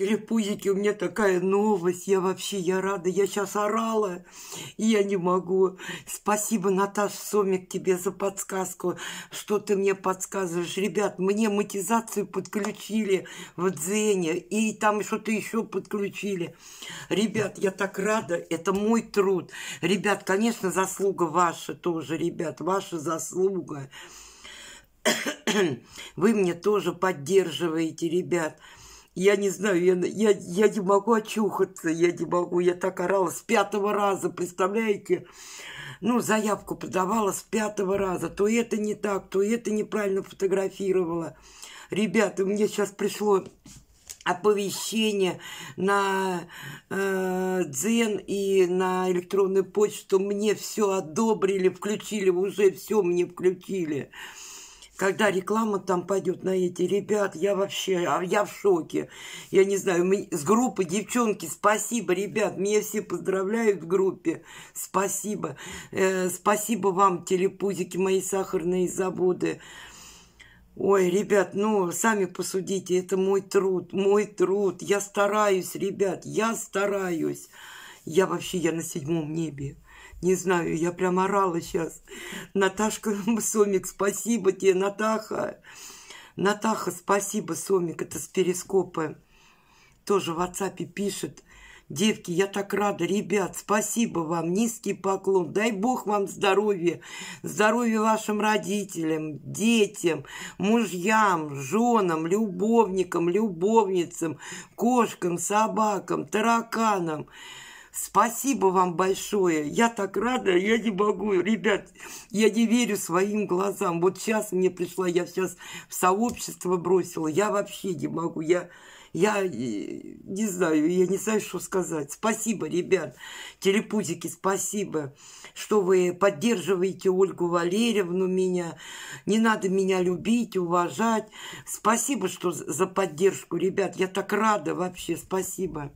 телепузики, у меня такая новость, я вообще, я рада, я сейчас орала, и я не могу. Спасибо, Наташ Сомик, тебе за подсказку, что ты мне подсказываешь. Ребят, мне матизацию подключили в Дзене, и там что-то еще подключили. Ребят, я так рада, это мой труд. Ребят, конечно, заслуга ваша тоже, ребят, ваша заслуга. Вы мне тоже поддерживаете, ребят. Я не знаю, я, я, я не могу очухаться, я не могу, я так орала с пятого раза, представляете? Ну, заявку подавала с пятого раза, то это не так, то это неправильно фотографировала. Ребята, мне сейчас пришло оповещение на э, Дзен и на электронную почту. Мне все одобрили, включили, уже все мне включили когда реклама там пойдет на эти ребят, я вообще, а я в шоке. Я не знаю, мы, с группы девчонки, спасибо, ребят, меня все поздравляют в группе, спасибо. Э, спасибо вам, телепузики мои сахарные заводы. Ой, ребят, ну, сами посудите, это мой труд, мой труд. Я стараюсь, ребят, я стараюсь. Я вообще, я на седьмом небе. Не знаю, я прям орала сейчас. Наташка Сомик, спасибо тебе, Натаха. Натаха, спасибо, Сомик, это с перископа. Тоже в WhatsApp пишет. Девки, я так рада. Ребят, спасибо вам. Низкий поклон. Дай Бог вам здоровья. Здоровья вашим родителям, детям, мужьям, женам, любовникам, любовницам, кошкам, собакам, тараканам. Спасибо вам большое. Я так рада, я не могу. Ребят, я не верю своим глазам. Вот сейчас мне пришла, я сейчас в сообщество бросила. Я вообще не могу. Я, я э, не знаю, я не знаю, что сказать. Спасибо, ребят. Телепузики, спасибо, что вы поддерживаете Ольгу Валерьевну меня. Не надо меня любить, уважать. Спасибо, что за поддержку, ребят. Я так рада вообще. Спасибо.